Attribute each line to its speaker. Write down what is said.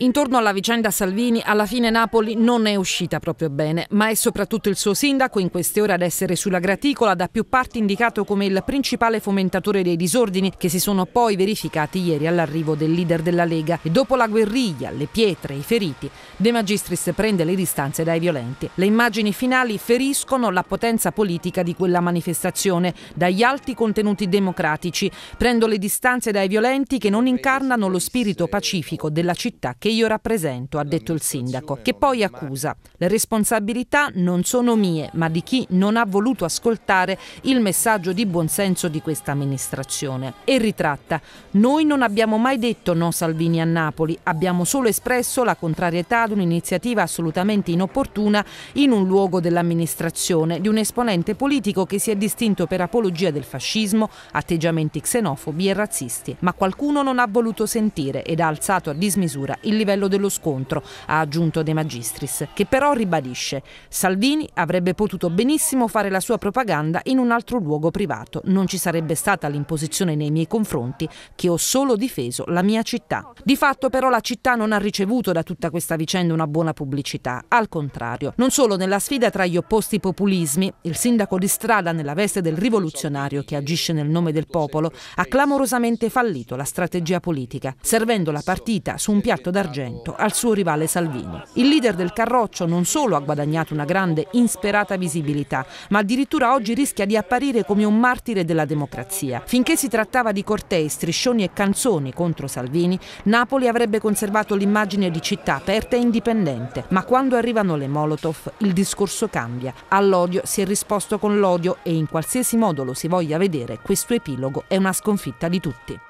Speaker 1: Intorno alla vicenda Salvini, alla fine Napoli non è uscita proprio bene, ma è soprattutto il suo sindaco in queste ore ad essere sulla graticola, da più parti indicato come il principale fomentatore dei disordini che si sono poi verificati ieri all'arrivo del leader della Lega. E dopo la guerriglia, le pietre, i feriti, De Magistris prende le distanze dai violenti. Le immagini finali feriscono la potenza politica di quella manifestazione, dagli alti contenuti democratici. Prendo le distanze dai violenti che non incarnano lo spirito pacifico della città che che io rappresento, ha detto il sindaco, che poi accusa. Le responsabilità non sono mie, ma di chi non ha voluto ascoltare il messaggio di buonsenso di questa amministrazione. E ritratta, noi non abbiamo mai detto no Salvini a Napoli, abbiamo solo espresso la contrarietà ad un'iniziativa assolutamente inopportuna in un luogo dell'amministrazione di un esponente politico che si è distinto per apologia del fascismo, atteggiamenti xenofobi e razzisti. Ma qualcuno non ha voluto sentire ed ha alzato a dismisura il livello dello scontro, ha aggiunto De Magistris, che però ribadisce Salvini avrebbe potuto benissimo fare la sua propaganda in un altro luogo privato, non ci sarebbe stata l'imposizione nei miei confronti che ho solo difeso la mia città. Di fatto però la città non ha ricevuto da tutta questa vicenda una buona pubblicità, al contrario, non solo nella sfida tra gli opposti populismi, il sindaco di strada nella veste del rivoluzionario che agisce nel nome del popolo ha clamorosamente fallito la strategia politica, servendo la partita su un piatto d'arrivo d'argento al suo rivale Salvini. Il leader del Carroccio non solo ha guadagnato una grande, insperata visibilità, ma addirittura oggi rischia di apparire come un martire della democrazia. Finché si trattava di cortei, striscioni e canzoni contro Salvini, Napoli avrebbe conservato l'immagine di città aperta e indipendente, ma quando arrivano le Molotov il discorso cambia. All'odio si è risposto con l'odio e in qualsiasi modo lo si voglia vedere, questo epilogo è una sconfitta di tutti.